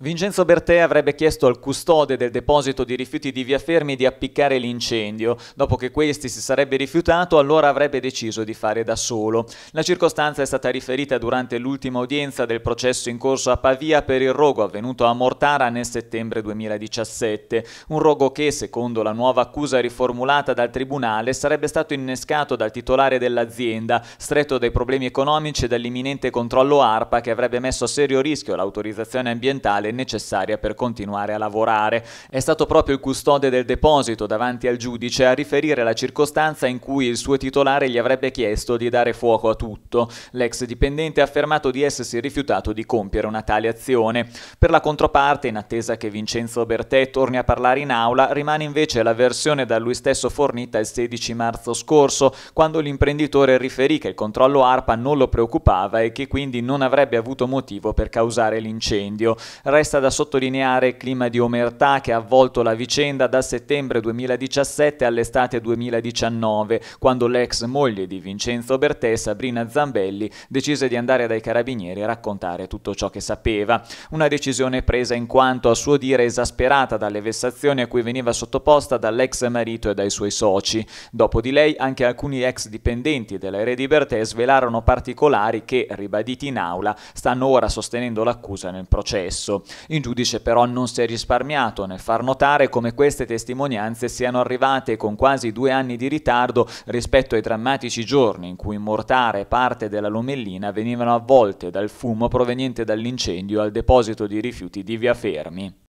Vincenzo Bertè avrebbe chiesto al custode del deposito di rifiuti di Via Fermi di appiccare l'incendio. Dopo che questi si sarebbe rifiutato, allora avrebbe deciso di fare da solo. La circostanza è stata riferita durante l'ultima udienza del processo in corso a Pavia per il rogo avvenuto a Mortara nel settembre 2017. Un rogo che, secondo la nuova accusa riformulata dal tribunale, sarebbe stato innescato dal titolare dell'azienda, stretto dai problemi economici e dall'imminente controllo ARPA che avrebbe messo a serio rischio l'autorizzazione ambientale fondamentale necessaria per continuare a lavorare. È stato proprio il custode del deposito davanti al giudice a riferire la circostanza in cui il suo titolare gli avrebbe chiesto di dare fuoco a tutto. L'ex dipendente ha affermato di essersi rifiutato di compiere una tale azione. Per la controparte, in attesa che Vincenzo Bertè torni a parlare in aula, rimane invece la versione da lui stesso fornita il 16 marzo scorso, quando l'imprenditore riferì che il controllo ARPA non lo preoccupava e che quindi non avrebbe avuto motivo per causare l'incendio resta da sottolineare il clima di omertà che ha avvolto la vicenda dal settembre 2017 all'estate 2019, quando l'ex moglie di Vincenzo Bertè, Sabrina Zambelli, decise di andare dai carabinieri a raccontare tutto ciò che sapeva. Una decisione presa in quanto, a suo dire, esasperata dalle vessazioni a cui veniva sottoposta dall'ex marito e dai suoi soci. Dopo di lei anche alcuni ex dipendenti dell'area di Bertè svelarono particolari che, ribaditi in aula, stanno ora sostenendo l'accusa nel processo. Il giudice però non si è risparmiato nel far notare come queste testimonianze siano arrivate con quasi due anni di ritardo rispetto ai drammatici giorni in cui mortare parte della Lomellina venivano avvolte dal fumo proveniente dall'incendio al deposito di rifiuti di Via Fermi.